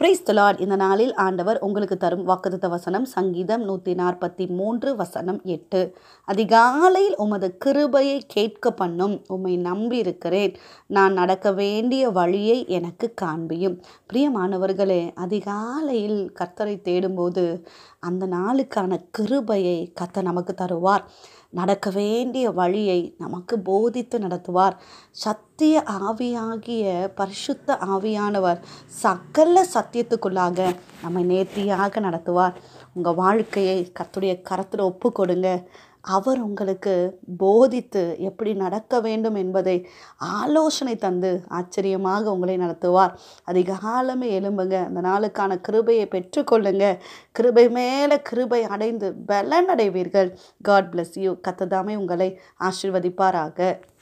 price இந்த நாளில் ஆண்டவர் உங்களுக்கு தரும் வாக்குத்த வசனம் சங்கீதம் நூற்றி நாற்பத்தி மூன்று வசனம் எட்டு அதிகாலையில் உமது கிருபையை கேட்க பண்ணும் உம்மை நம்பியிருக்கிறேன் நான் நடக்க வேண்டிய வழியை எனக்கு காண்பியும் பிரியமானவர்களே அதிகாலையில் கர்த்தரை தேடும்போது அந்த நாளுக்கான கிருபையை கத்த நமக்கு தருவார் நடக்க வேண்டிய வழியை நமக்கு போதித்து நடத்துவார் சத்திய ஆவியாகிய பரிசுத்த ஆவியானவர் சகல சத்தியத்துக்குள்ளாக நம்மை நேர்த்தியாக நடத்துவார் உங்கள் வாழ்க்கையை கத்துடைய கரத்தில் ஒப்பு கொடுங்க அவர் உங்களுக்கு போதித்து எப்படி நடக்க வேண்டும் என்பதை ஆலோசனை தந்து ஆச்சரியமாக உங்களை நடத்துவார் அதிகாலமே எழும்புங்க அந்த நாளுக்கான கிருபையை பெற்றுக்கொள்ளுங்க கிருபை மேலே கிருபை அடைந்து பலன் அடைவீர்கள் காட் பிளஸ் யூ கத்ததாமே உங்களை ஆசிர்வதிப்பாராக